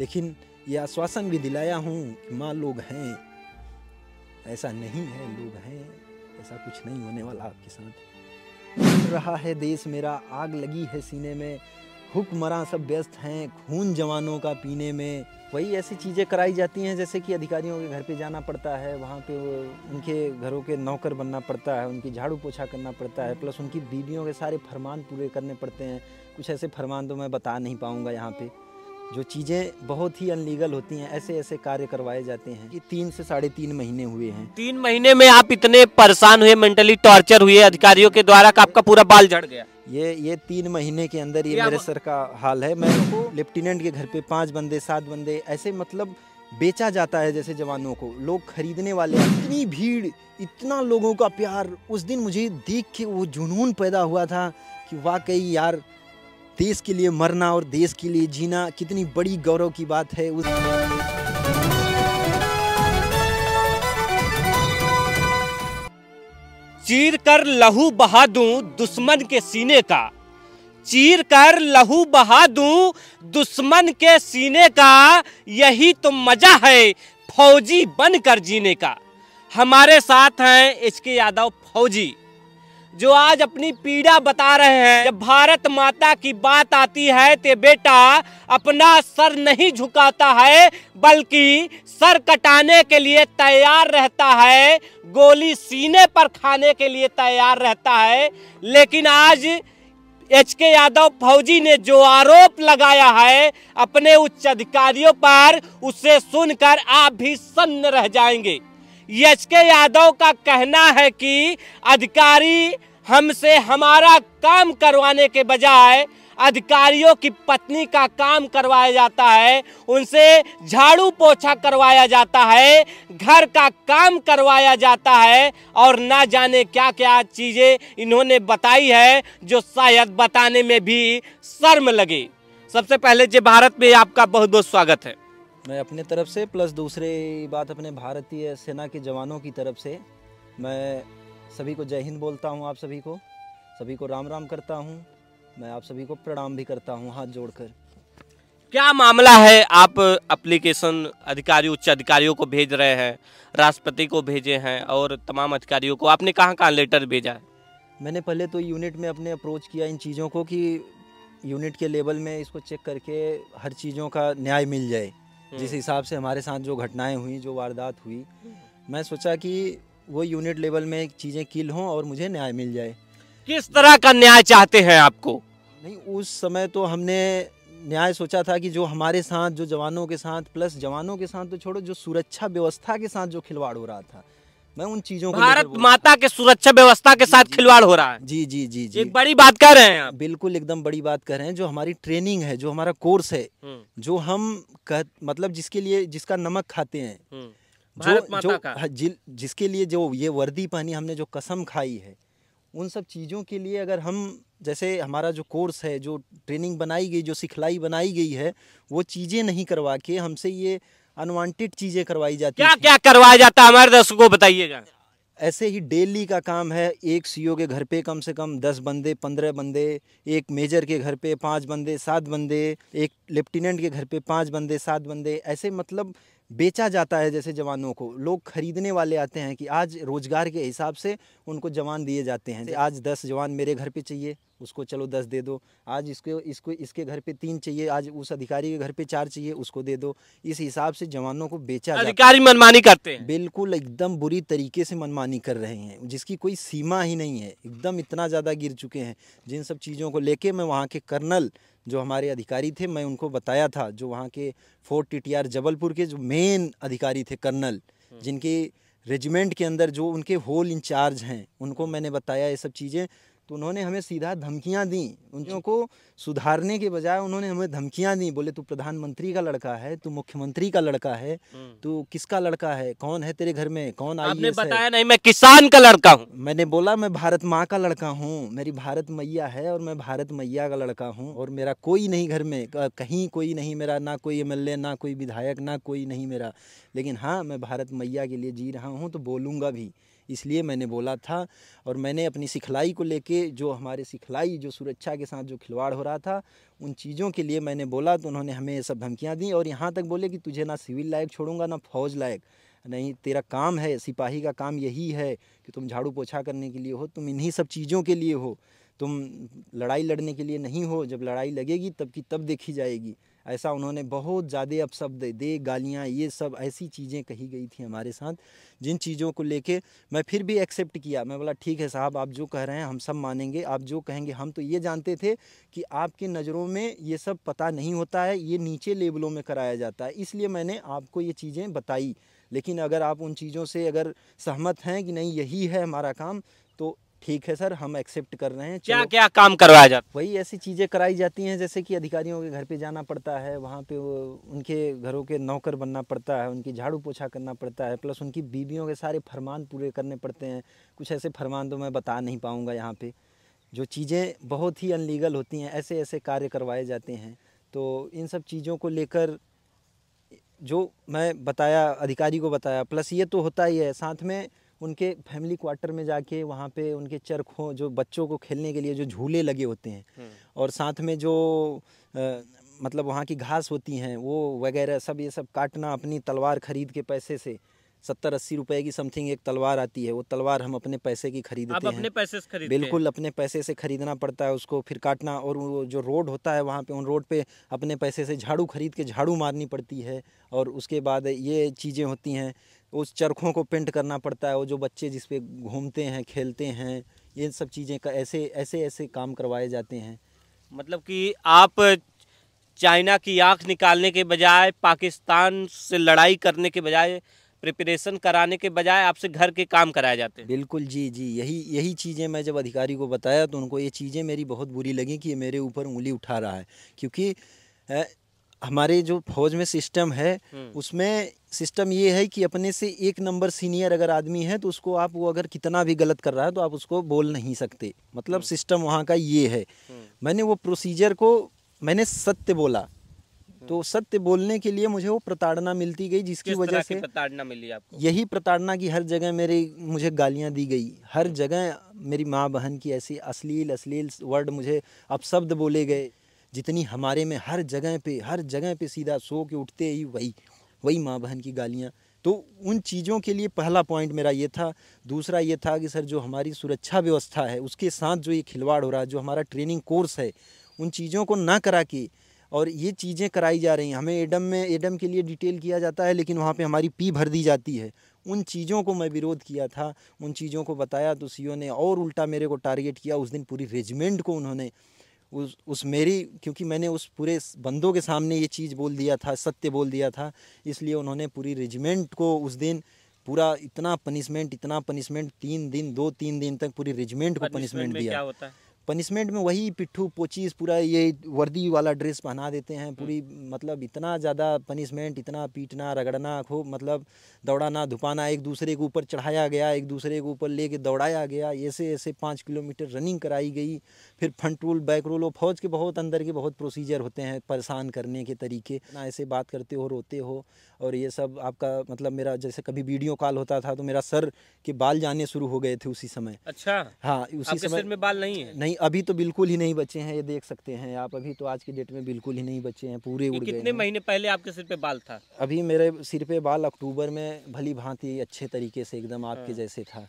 लेकिन ये आश्वासन भी दिलाया हूँ कि माँ लोग हैं ऐसा नहीं है लोग हैं ऐसा कुछ नहीं होने वाला आपके साथ रहा है देश मेरा आग लगी है सीने में हुक्मरां सब व्यस्त हैं खून जवानों का पीने में वही ऐसी चीज़ें कराई जाती हैं जैसे कि अधिकारियों के घर पे जाना पड़ता है वहाँ पे उनके घरों के नौकर बनना पड़ता है उनकी झाड़ू पोछा करना पड़ता है प्लस उनकी बीवियों के सारे फरमान पूरे करने पड़ते हैं कुछ ऐसे फरमान तो मैं बता नहीं पाऊँगा यहाँ पर जो चीज़ें बहुत ही अनलीगल होती हैं ऐसे ऐसे कार्य करवाए जाते हैं कि तीन से साढ़े तीन महीने हुए हैं तीन महीने में आप इतने परेशान हुए मेंटली टॉर्चर हुए अधिकारियों के द्वारा आपका पूरा बाल झड़ गया ये ये तीन महीने के अंदर ये मेरे सर का हाल है मैं लेफ्टिनेंट के घर पे पांच बंदे सात बंदे ऐसे मतलब बेचा जाता है जैसे जवानों को लोग खरीदने वाले इतनी भीड़ इतना लोगों का प्यार उस दिन मुझे देख के वो जुनून पैदा हुआ था कि वाकई यार देश के लिए मरना और देश के लिए जीना कितनी बड़ी गौरव की बात है उस चीर कर लहू बहा दूं दुश्मन के सीने का चीर कर लहू बहा दूं दुश्मन के सीने का यही तो मजा है फौजी बनकर जीने का हमारे साथ हैं एच के यादव फौजी जो आज अपनी पीड़ा बता रहे हैं जब भारत माता की बात आती है तो बेटा अपना सर नहीं झुकाता है बल्कि सर कटाने के लिए तैयार रहता है गोली सीने पर खाने के लिए तैयार रहता है लेकिन आज एच के यादव फौजी ने जो आरोप लगाया है अपने उच्च अधिकारियों पर उसे सुनकर आप भी सन्न रह जाएंगे एच के यादव का कहना है कि अधिकारी हमसे हमारा काम करवाने के बजाय अधिकारियों की पत्नी का काम करवाया जाता है उनसे झाड़ू पोछा करवाया जाता है घर का काम करवाया जाता है और ना जाने क्या क्या चीज़ें इन्होंने बताई है जो शायद बताने में भी शर्म लगी सबसे पहले जी भारत में आपका बहुत बहुत स्वागत है मैं अपने तरफ से प्लस दूसरी बात अपने भारतीय सेना के जवानों की तरफ से मैं सभी को जय हिंद बोलता हूँ आप सभी को सभी को राम राम करता हूँ मैं आप सभी को प्रणाम भी करता हूँ हाथ जोड़कर क्या मामला है आप अप्लीकेशन अधिकारी उच्च अधिकारियों को भेज रहे हैं राष्ट्रपति को भेजे हैं और तमाम अधिकारियों को आपने कहाँ कहाँ लेटर भेजा है मैंने पहले तो यूनिट में अपने अप्रोच किया इन चीज़ों को कि यूनिट के लेवल में इसको चेक करके हर चीज़ों का न्याय मिल जाए जिस हिसाब से हमारे साथ जो घटनाएं हुई जो वारदात हुई मैं सोचा कि वो यूनिट लेवल में चीज़ें किल हों और मुझे न्याय मिल जाए किस तरह का न्याय चाहते हैं आपको नहीं उस समय तो हमने न्याय सोचा था कि जो हमारे साथ जो जवानों के साथ प्लस जवानों के साथ तो छोड़ो जो सुरक्षा व्यवस्था के साथ जो खिलवाड़ हो रहा था मैं उन चीजों भारत माता के सुरक्षा व्यवस्था के साथ खिलवाड़ हो रहा है जी जी जी जी एक बड़ी बात कर रहे हैं आप बिल्कुल एकदम बड़ी बात कर रहे हैं जो हमारी ट्रेनिंग है जो हमारा कोर्स है हम्म। जो हम कह, मतलब जिसके लिए जिसका नमक खाते हैं हम्म। जो जो जि, जिसके लिए जो ये वर्दी पहनी हमने जो कसम खाई है उन सब चीज़ों के लिए अगर हम जैसे हमारा जो कोर्स है जो ट्रेनिंग बनाई गई जो सिखलाई बनाई गई है वो चीज़ें नहीं करवा के हमसे ये अनवांटेड चीजें करवाई जाती क्या क्या करवाया जाता है हमारे दर्शकों को बताइएगा ऐसे ही डेली का काम है एक सीईओ के घर पे कम से कम दस बंदे पंद्रह बंदे एक मेजर के घर पे पांच बंदे सात बंदे एक लेफ्टिनेंट के घर पे पांच बंदे सात बंदे ऐसे मतलब बेचा जाता है जैसे जवानों को लोग खरीदने वाले आते हैं कि आज रोज़गार के हिसाब से उनको जवान दिए जाते हैं आज दस जवान मेरे घर पे चाहिए उसको चलो दस दे दो आज इसको इसको इसके घर पे तीन चाहिए आज उस अधिकारी के घर पे चार चाहिए उसको दे दो इस हिसाब से जवानों को बेचा अधिकारी मनमानी करते हैं बिल्कुल एकदम बुरी तरीके से मनमानी कर रहे हैं जिसकी कोई सीमा ही नहीं है एकदम इतना ज़्यादा गिर चुके हैं जिन सब चीज़ों को लेके मैं वहाँ के कर्नल जो हमारे अधिकारी थे मैं उनको बताया था जो वहाँ के फोर्ट टी जबलपुर के जो मेन अधिकारी थे कर्नल जिनकी रेजिमेंट के अंदर जो उनके होल इंचार्ज हैं उनको मैंने बताया ये सब चीज़ें तो उन्होंने हमें सीधा धमकियां दी उन को सुधारने के बजाय उन्होंने हमें धमकियां दी बोले तू प्रधानमंत्री का लड़का है तू मुख्यमंत्री का लड़का है हम्म। तू किसका लड़का है कौन है तेरे घर में कौन आपने e बताया नहीं मैं किसान का लड़का हूँ मैंने बोला मैं भारत माँ का लड़का हूँ मेरी भारत मैया है और मैं भारत मैया का लड़का हूँ और मेरा कोई नहीं घर में कहीं कोई नहीं मेरा ना कोई एम ना कोई विधायक ना कोई नहीं मेरा लेकिन हाँ मैं भारत मैया के लिए जी रहा हूँ तो बोलूंगा भी इसलिए मैंने बोला था और मैंने अपनी सिखलाई को लेके जो हमारे सिखलाई जो सुरक्षा के साथ जो खिलवाड़ हो रहा था उन चीज़ों के लिए मैंने बोला तो उन्होंने हमें ये सब धमकियाँ दी और यहाँ तक बोले कि तुझे ना सिविल लायक छोड़ूंगा ना फौज लायक नहीं तेरा काम है सिपाही का काम यही है कि तुम झाड़ू पोछा करने के लिए हो तुम इन्हीं सब चीज़ों के लिए हो तुम लड़ाई लड़ने के लिए नहीं हो जब लड़ाई लगेगी तब की तब देखी जाएगी ऐसा उन्होंने बहुत ज़्यादा अपशब्द दे गालियाँ ये सब ऐसी चीज़ें कही गई थी हमारे साथ जिन चीज़ों को लेके मैं फिर भी एक्सेप्ट किया मैं बोला ठीक है साहब आप जो कह रहे हैं हम सब मानेंगे आप जो कहेंगे हम तो ये जानते थे कि आपके नज़रों में ये सब पता नहीं होता है ये नीचे लेवलों में कराया जाता है इसलिए मैंने आपको ये चीज़ें बताई लेकिन अगर आप उन चीज़ों से अगर सहमत हैं कि नहीं यही है हमारा काम तो ठीक है सर हम एक्सेप्ट कर रहे हैं क्या क्या काम करवाया जाता वही ऐसी चीज़ें कराई जाती हैं जैसे कि अधिकारियों के घर पे जाना पड़ता है वहाँ पे उनके घरों के नौकर बनना पड़ता है उनकी झाड़ू पोछा करना पड़ता है प्लस उनकी बीवियों के सारे फरमान पूरे करने पड़ते हैं कुछ ऐसे फरमान तो मैं बता नहीं पाऊँगा यहाँ पर जो चीज़ें बहुत ही अनलीगल होती हैं ऐसे ऐसे कार्य करवाए जाते हैं तो इन सब चीज़ों को लेकर जो मैं बताया अधिकारी को बताया प्लस ये तो होता ही है साथ में उनके फैमिली क्वार्टर में जाके वहाँ पे उनके चरखों जो बच्चों को खेलने के लिए जो झूले लगे होते हैं हम्म। और साथ में जो आ, मतलब वहाँ की घास होती हैं वो वगैरह सब ये सब काटना अपनी तलवार खरीद के पैसे से सत्तर अस्सी रुपए की समथिंग एक तलवार आती है वो तलवार हम अपने पैसे की खरीदते आप अपने पैसे से खरीदते बिल्कुल अपने पैसे से खरीदना पड़ता है उसको फिर काटना और वो जो रोड होता है वहाँ पे उन रोड पे अपने पैसे से झाड़ू खरीद के झाड़ू मारनी पड़ती है और उसके बाद ये चीज़ें होती हैं उस चरखों को पेंट करना पड़ता है वो जो बच्चे जिस पे घूमते हैं खेलते हैं ये सब चीज़ें का ऐसे ऐसे ऐसे काम करवाए जाते हैं मतलब कि आप चाइना की आँख निकालने के बजाय पाकिस्तान से लड़ाई करने के बजाय प्रिपरेशन कराने के बजाय आपसे घर के काम कराए जाते हैं बिल्कुल जी जी यही यही चीज़ें मैं जब अधिकारी को बताया तो उनको ये चीज़ें मेरी बहुत बुरी लगी कि ये मेरे ऊपर उंगली उठा रहा है क्योंकि हमारे जो फौज में सिस्टम है उसमें सिस्टम ये है कि अपने से एक नंबर सीनियर अगर आदमी है तो उसको आप वो अगर कितना भी गलत कर रहा है तो आप उसको बोल नहीं सकते मतलब सिस्टम वहाँ का ये है मैंने वो प्रोसीजर को मैंने सत्य बोला तो सत्य बोलने के लिए मुझे वो प्रताड़ना मिलती गई जिसकी वजह से प्रताड़ना मिली आपको यही प्रताड़ना की हर जगह मेरी मुझे गालियाँ दी गई हर जगह मेरी माँ बहन की ऐसी अश्लील अश्लील वर्ड मुझे अपशब्द बोले गए जितनी हमारे में हर जगह पे हर जगह पे सीधा सो के उठते ही वही वही माँ बहन की गालियाँ तो उन चीज़ों के लिए पहला पॉइंट मेरा ये था दूसरा ये था कि सर जो हमारी सुरक्षा व्यवस्था है उसके साथ जो ये खिलवाड़ हो रहा है जो हमारा ट्रेनिंग कोर्स है उन चीज़ों को ना करा के और ये चीज़ें कराई जा रही हैं हमें एडम में एडम के लिए डिटेल किया जाता है लेकिन वहाँ पे हमारी पी भर दी जाती है उन चीज़ों को मैं विरोध किया था उन चीज़ों को बताया तो सीओ ने और उल्टा मेरे को टारगेट किया उस दिन पूरी रेजिमेंट को उन्होंने उस उस मेरी क्योंकि मैंने उस पूरे बंदों के सामने ये चीज़ बोल दिया था सत्य बोल दिया था इसलिए उन्होंने पूरी रेजिमेंट को उस दिन पूरा इतना पनिशमेंट इतना पनिशमेंट तीन दिन दो तीन दिन तक पूरी रेजिमेंट को पनिशमेंट दिया क्या होता है पनिशमेंट में वही पिट्ठू पोचीस पूरा ये वर्दी वाला ड्रेस पहना देते हैं पूरी मतलब इतना ज़्यादा पनिशमेंट इतना पीटना रगड़ना खूब मतलब दौड़ाना धुपाना एक दूसरे के ऊपर चढ़ाया गया एक दूसरे के ऊपर ले दौड़ाया गया ऐसे ऐसे पाँच किलोमीटर रनिंग कराई गई फिर फ्रंट रोल बैक रोल और फौज के बहुत अंदर के बहुत प्रोसीजर होते हैं परेशान करने के तरीके ना ऐसे बात करते हो रोते हो और ये सब आपका मतलब मेरा जैसे कभी वीडियो कॉल होता था तो मेरा सर के बाल जाने शुरू हो गए थे उसी समय अच्छा हाँ उसी समय में बाल नहीं है नहीं अभी तो बिल्कुल ही नहीं बचे हैं ये देख सकते हैं आप अभी तो आज की डेट में बिल्कुल ही नहीं बचे हैं पूरे उड़ गए कितने महीने पहले आपके सिर पे बाल था अभी मेरे सिर पे बाल अक्टूबर में भली भांति अच्छे तरीके से एकदम आपके हाँ। जैसे था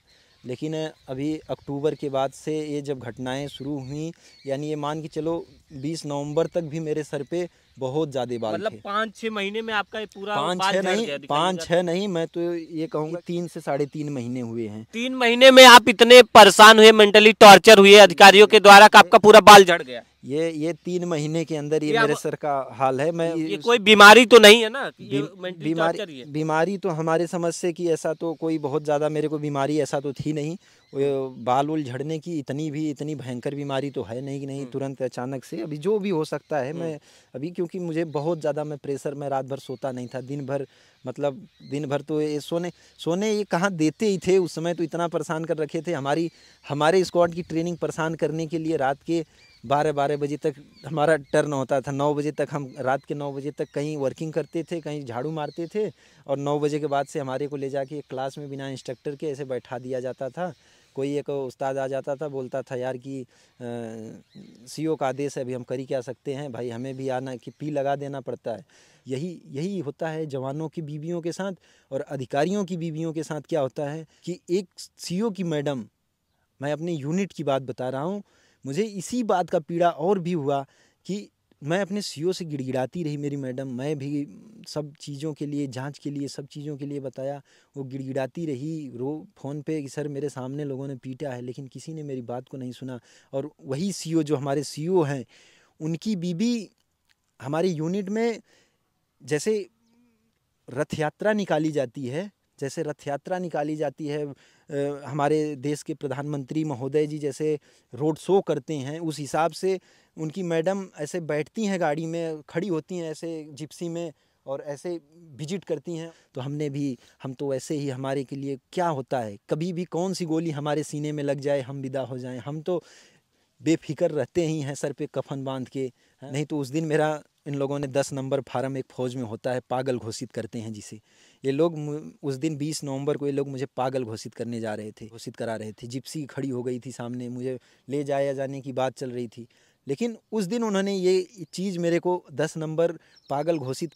लेकिन अभी अक्टूबर के बाद से ये जब घटनाएं शुरू हुई यानी ये मान के चलो 20 नवंबर तक भी मेरे सर पे बहुत ज्यादा बाल मतलब पाँच छह महीने में आपका ये पूरा पाँच छह नहीं पाँच छह नहीं मैं तो ये कहूँगा तीन से साढ़े तीन महीने हुए हैं तीन महीने में आप इतने परेशान हुए मेंटली टॉर्चर हुए अधिकारियों के द्वारा आपका पूरा बाल झड़ गया ये ये तीन महीने के अंदर ये मेरे सर का हाल है मैं ये कोई बीमारी तो नहीं है ना बीमारी बीमारी तो हमारे समझ से कि ऐसा तो कोई बहुत ज़्यादा मेरे को बीमारी ऐसा तो थी नहीं बाल उल झड़ने की इतनी भी इतनी भयंकर बीमारी तो है नहीं कि नहीं हम्म। तुरंत अचानक से अभी जो भी हो सकता है मैं हम्म। अभी क्योंकि मुझे बहुत ज़्यादा मैं प्रेशर में रात भर सोता नहीं था दिन भर मतलब दिन भर तो ये सोने सोने ये कहाँ देते ही थे उस समय तो इतना परेशान कर रखे थे हमारी हमारे स्क्वाड की ट्रेनिंग परेशान करने के लिए रात के बारह बारह बजे तक हमारा टर्न होता था नौ बजे तक हम रात के नौ बजे तक कहीं वर्किंग करते थे कहीं झाड़ू मारते थे और नौ बजे के बाद से हमारे को ले जाके क्लास में बिना इंस्ट्रक्टर के ऐसे बैठा दिया जाता था कोई एक उस्ताद आ जाता था बोलता था यार कि सी का आदेश है अभी हम करी क्या सकते हैं भाई हमें भी आना कि पी लगा देना पड़ता है यही यही होता है जवानों की बीवियों के साथ और अधिकारियों की बीवियों के साथ क्या होता है कि एक सी की मैडम मैं अपनी यूनिट की बात बता रहा हूँ मुझे इसी बात का पीड़ा और भी हुआ कि मैं अपने सी से गिड़गिड़ाती रही मेरी मैडम मैं भी सब चीज़ों के लिए जांच के लिए सब चीज़ों के लिए बताया वो गिड़गिड़ाती रही रो फ़ोन पे कि सर मेरे सामने लोगों ने पीटा है लेकिन किसी ने मेरी बात को नहीं सुना और वही सी जो हमारे सी हैं उनकी बीबी हमारे यूनिट में जैसे रथ यात्रा निकाली जाती है जैसे रथ यात्रा निकाली जाती है हमारे देश के प्रधानमंत्री महोदय जी जैसे रोड शो करते हैं उस हिसाब से उनकी मैडम ऐसे बैठती हैं गाड़ी में खड़ी होती हैं ऐसे जिप्सी में और ऐसे विजिट करती हैं तो हमने भी हम तो ऐसे ही हमारे के लिए क्या होता है कभी भी कौन सी गोली हमारे सीने में लग जाए हम विदा हो जाएं हम तो बेफिक्र रहते ही हैं सर पे कफन बांध के हाँ। नहीं तो उस दिन मेरा इन लोगों ने दस नंबर फार्म एक फौज में होता है पागल घोषित करते हैं जिसे ये लोग उस दिन 20 नवंबर को ये लोग मुझे पागल घोषित करने जा रहे थे घोषित करा रहे थे जिप्सी खड़ी हो गई थी सामने मुझे ले जाया जाने की बात चल रही थी लेकिन उस दिन उन्होंने ये चीज़ मेरे को दस नंबर पागल घोषित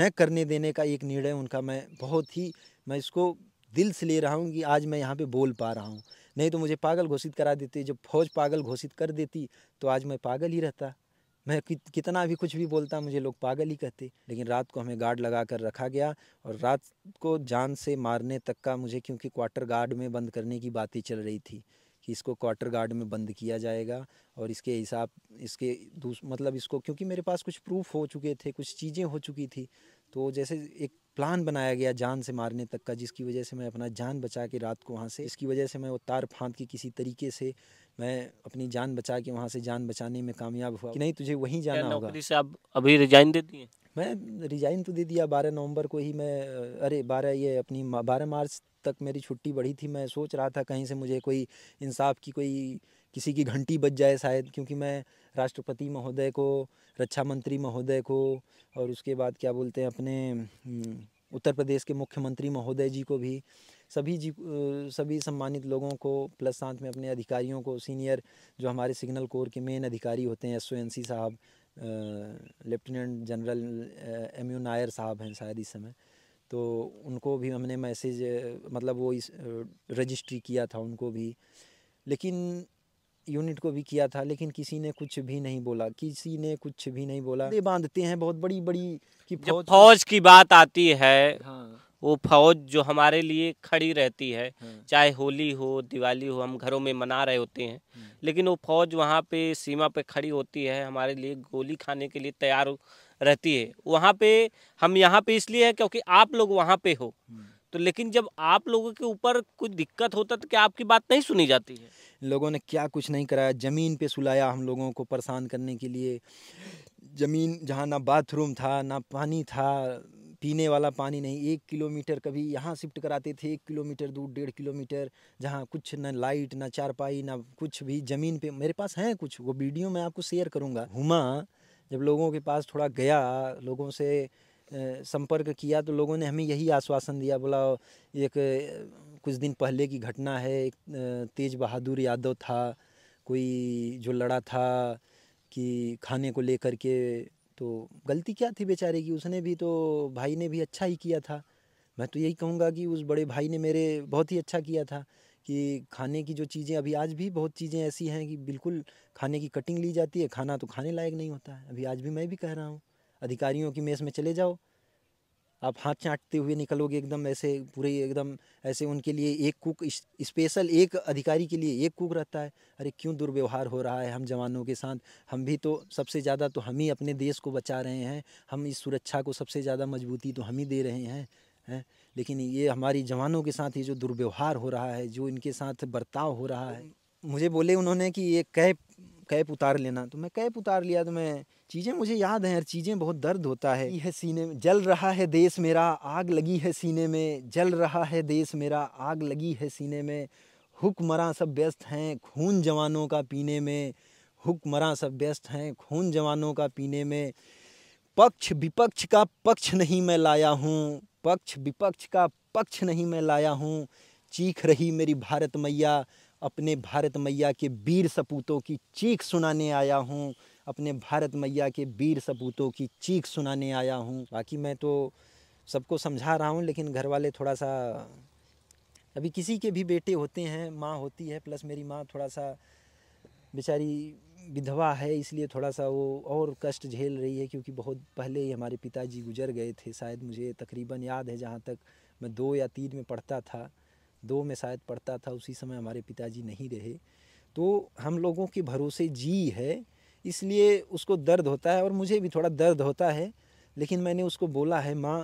न करने देने का एक निर्णय उनका मैं बहुत ही मैं इसको दिल से ले रहा हूँ कि आज मैं यहाँ पर बोल पा रहा हूँ नहीं तो मुझे पागल घोषित करा देते जब फौज पागल घोषित कर देती तो आज मैं पागल ही रहता मैं कितना भी कुछ भी बोलता मुझे लोग पागल ही कहते लेकिन रात को हमें गार्ड लगा कर रखा गया और रात को जान से मारने तक का मुझे क्योंकि क्वार्टर गार्ड में बंद करने की बातें चल रही थी कि इसको क्वार्टर गार्ड में बंद किया जाएगा और इसके हिसाब इसके मतलब इसको क्योंकि मेरे पास कुछ प्रूफ हो चुके थे कुछ चीज़ें हो चुकी थी तो जैसे एक प्लान बनाया गया जान से मारने तक का जिसकी वजह से मैं अपना जान बचा के रात को वहाँ से इसकी वजह से मैं वो तार फांद के किसी तरीके से मैं अपनी जान बचा के वहाँ से जान बचाने में कामयाब हुआ कि नहीं तुझे वहीं जाना होगा से आप अभी रिजाइन दे दिए मैं रिजाइन तो दे दिया बारह नवंबर को ही मैं अरे बारह ये अपनी बारह मार्च तक मेरी छुट्टी बढ़ी थी मैं सोच रहा था कहीं से मुझे कोई इंसाफ की कोई किसी की घंटी बज जाए शायद क्योंकि मैं राष्ट्रपति महोदय को रक्षा मंत्री महोदय को और उसके बाद क्या बोलते हैं अपने उत्तर प्रदेश के मुख्यमंत्री महोदय जी को भी सभी जी सभी सम्मानित लोगों को प्लस साथ में अपने अधिकारियों को सीनियर जो हमारे सिग्नल कोर के मेन अधिकारी होते हैं एस साहब lieutenant general M U Nair साहब हैं शायद इस समय तो उनको भी हमने मैसेज मतलब वो इस रजिस्ट्री किया था उनको भी लेकिन यूनिट को भी किया था लेकिन किसी ने कुछ भी नहीं बोला किसी ने कुछ भी नहीं बोला ये बांधते हैं बहुत बड़ी बड़ी कि फौज फौज की बात आती है हाँ। वो फौज जो हमारे लिए खड़ी रहती है हम्म। चाहे होली हो दिवाली हो हम घरों में मना रहे होते हैं हम्म। लेकिन वो फौज वहाँ पे सीमा पे खड़ी होती है हमारे लिए गोली खाने के लिए तैयार रहती है वहाँ पे हम यहाँ पे इसलिए है क्योंकि आप लोग वहाँ पे हो हम्म। तो लेकिन जब आप लोगों के ऊपर कुछ दिक्कत होता तो क्या आपकी बात नहीं सुनी जाती है लोगों ने क्या कुछ नहीं कराया ज़मीन पे सुलाया हम लोगों को परेशान करने के लिए ज़मीन जहाँ ना बाथरूम था ना पानी था पीने वाला पानी नहीं एक किलोमीटर कभी यहाँ शिफ्ट कराते थे एक किलोमीटर दूर डेढ़ किलोमीटर जहाँ कुछ न लाइट ना चारपाई ना कुछ भी ज़मीन पे मेरे पास हैं कुछ वो वीडियो मैं आपको शेयर करूँगा हुमा जब लोगों के पास थोड़ा गया लोगों से संपर्क किया तो लोगों ने हमें यही आश्वासन दिया बोला एक कुछ दिन पहले की घटना है एक तेज बहादुर यादव था कोई जो लड़ा था कि खाने को लेकर के तो गलती क्या थी बेचारे की उसने भी तो भाई ने भी अच्छा ही किया था मैं तो यही कहूँगा कि उस बड़े भाई ने मेरे बहुत ही अच्छा किया था कि खाने की जो चीज़ें अभी आज भी बहुत चीज़ें ऐसी हैं कि बिल्कुल खाने की कटिंग ली जाती है खाना तो खाने लायक नहीं होता है अभी आज भी मैं भी कह रहा हूँ अधिकारियों की मेस में चले जाओ आप हाथ चाटते हुए निकलोगे एकदम ऐसे पूरे एकदम ऐसे उनके लिए एक कुक स्पेशल एक अधिकारी के लिए एक कुक रहता है अरे क्यों दुर्व्यवहार हो रहा है हम जवानों के साथ हम भी तो सबसे ज़्यादा तो हम ही अपने देश को बचा रहे हैं हम इस सुरक्षा को सबसे ज़्यादा मजबूती तो हम ही दे रहे हैं है? लेकिन ये हमारी जवानों के साथ ये जो दुर्व्यवहार हो रहा है जो इनके साथ बर्ताव हो रहा है मुझे बोले उन्होंने कि ये कैप कैप उतार लेना तो मैं कैप उतार लिया तो मैं चीज़ें मुझे याद हैं और चीज़ें बहुत दर्द होता है है सीने में जल रहा है देश मेरा आग लगी है सीने में जल रहा है देश मेरा आग लगी है सीने में हुक्मरा सब व्यस्त हैं खून जवानों का पीने में हुक्मरा सब व्यस्त हैं खून जवानों का पीने में पक्ष विपक्ष का पक्ष नहीं मैं लाया हूँ पक्ष विपक्ष का पक्ष नहीं मैं लाया हूँ चीख रही मेरी भारत मैया अपने भारत मैया के वीर सपूतों की चीख सुनाने आया हूँ अपने भारत मैया के वीर सपूतों की चीख सुनाने आया हूँ बाकी मैं तो सबको समझा रहा हूँ लेकिन घर वाले थोड़ा सा अभी किसी के भी बेटे होते हैं माँ होती है प्लस मेरी माँ थोड़ा सा बेचारी विधवा है इसलिए थोड़ा सा वो और कष्ट झेल रही है क्योंकि बहुत पहले ही हमारे पिताजी गुजर गए थे शायद मुझे तकरीबन याद है जहाँ तक मैं दो या तीन में पढ़ता था दो में शायद पढ़ता था उसी समय हमारे पिताजी नहीं रहे तो हम लोगों के भरोसे जी है इसलिए उसको दर्द होता है और मुझे भी थोड़ा दर्द होता है लेकिन मैंने उसको बोला है माँ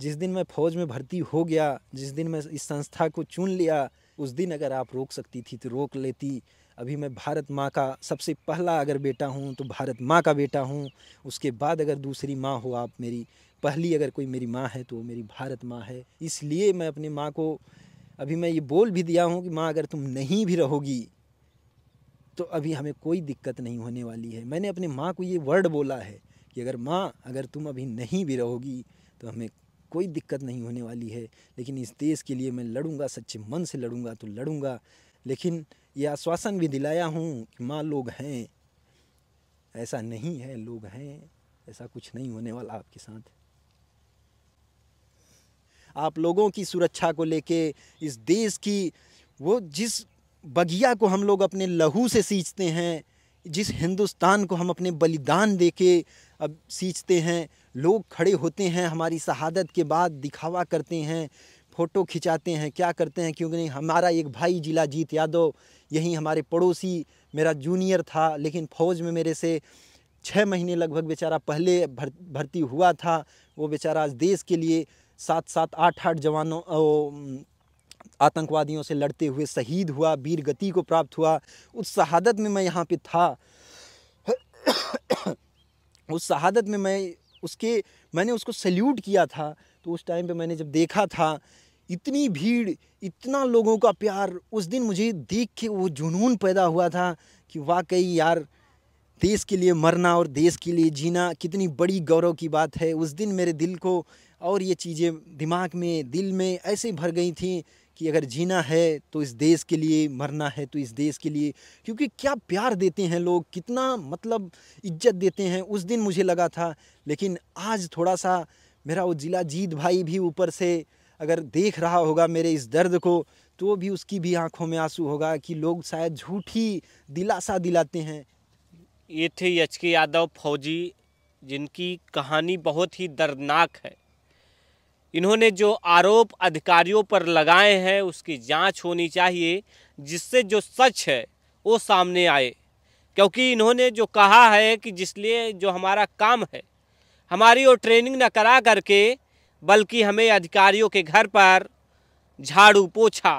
जिस दिन मैं फ़ौज में भर्ती हो गया जिस दिन मैं इस संस्था को चुन लिया उस दिन अगर आप रोक सकती थी तो रोक लेती अभी मैं भारत माँ का सबसे पहला अगर बेटा हूँ तो भारत माँ का बेटा हूँ उसके बाद अगर दूसरी माँ हो आप मेरी पहली अगर कोई मेरी माँ है तो वो मेरी भारत माँ है इसलिए मैं अपनी माँ को अभी मैं ये बोल भी दिया हूँ कि माँ अगर तुम नहीं भी रहोगी तो अभी हमें कोई दिक्कत नहीं होने वाली है मैंने अपने माँ को ये वर्ड बोला है कि अगर माँ अगर तुम अभी नहीं भी रहोगी तो हमें कोई दिक्कत नहीं होने वाली है लेकिन इस देश के लिए मैं लड़ूंगा सच्चे मन से लड़ूंगा तो लड़ूंगा लेकिन ये आश्वासन भी दिलाया हूँ कि माँ लोग हैं ऐसा नहीं है लोग हैं ऐसा कुछ नहीं होने वाला आपके साथ आप लोगों की सुरक्षा को लेके इस देश की वो जिस बगिया को हम लोग अपने लहू से सींचते हैं जिस हिंदुस्तान को हम अपने बलिदान दे के अब सींचते हैं लोग खड़े होते हैं हमारी शहादत के बाद दिखावा करते हैं फ़ोटो खिंचाते हैं क्या करते हैं क्योंकि नहीं हमारा एक भाई जिला जीत यादव यहीं हमारे पड़ोसी मेरा जूनियर था लेकिन फ़ौज में मेरे से छः महीने लगभग बेचारा पहले भर, भर्ती हुआ था वो बेचारा आज देश के लिए सात सात आठ आठ जवानों आतंकवादियों से लड़ते हुए शहीद हुआ वीर गति को प्राप्त हुआ उस शहादत में मैं यहाँ पे था उस शहादत में मैं उसके मैंने उसको सल्यूट किया था तो उस टाइम पे मैंने जब देखा था इतनी भीड़ इतना लोगों का प्यार उस दिन मुझे देख के वो जुनून पैदा हुआ था कि वाकई यार देश के लिए मरना और देश के लिए जीना कितनी बड़ी गौरव की बात है उस दिन मेरे दिल को और ये चीज़ें दिमाग में दिल में ऐसे भर गई थी कि अगर जीना है तो इस देश के लिए मरना है तो इस देश के लिए क्योंकि क्या प्यार देते हैं लोग कितना मतलब इज्जत देते हैं उस दिन मुझे लगा था लेकिन आज थोड़ा सा मेरा वो जिला जीत भाई भी ऊपर से अगर देख रहा होगा मेरे इस दर्द को तो भी उसकी भी आंखों में आंसू होगा कि लोग शायद झूठी दिलासा दिलाते हैं ये थे एच के यादव फौजी जिनकी कहानी बहुत ही दर्दनाक है इन्होंने जो आरोप अधिकारियों पर लगाए हैं उसकी जांच होनी चाहिए जिससे जो सच है वो सामने आए क्योंकि इन्होंने जो कहा है कि जिसलिए जो हमारा काम है हमारी वो ट्रेनिंग न करा करके बल्कि हमें अधिकारियों के घर पर झाड़ू पोछा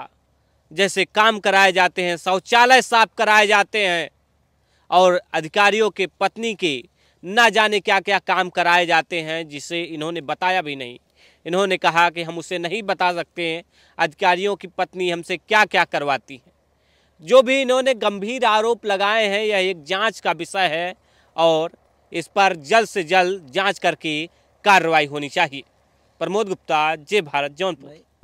जैसे काम कराए जाते हैं शौचालय साफ कराए जाते हैं और अधिकारियों के पत्नी के ना जाने क्या क्या काम कराए जाते हैं जिसे इन्होंने बताया भी नहीं इन्होंने कहा कि हम उसे नहीं बता सकते हैं अधिकारियों की पत्नी हमसे क्या क्या करवाती है जो भी इन्होंने गंभीर आरोप लगाए हैं यह एक जांच का विषय है और इस पर जल्द से जल्द जांच करके कार्रवाई होनी चाहिए प्रमोद गुप्ता जय भारत जौनपुर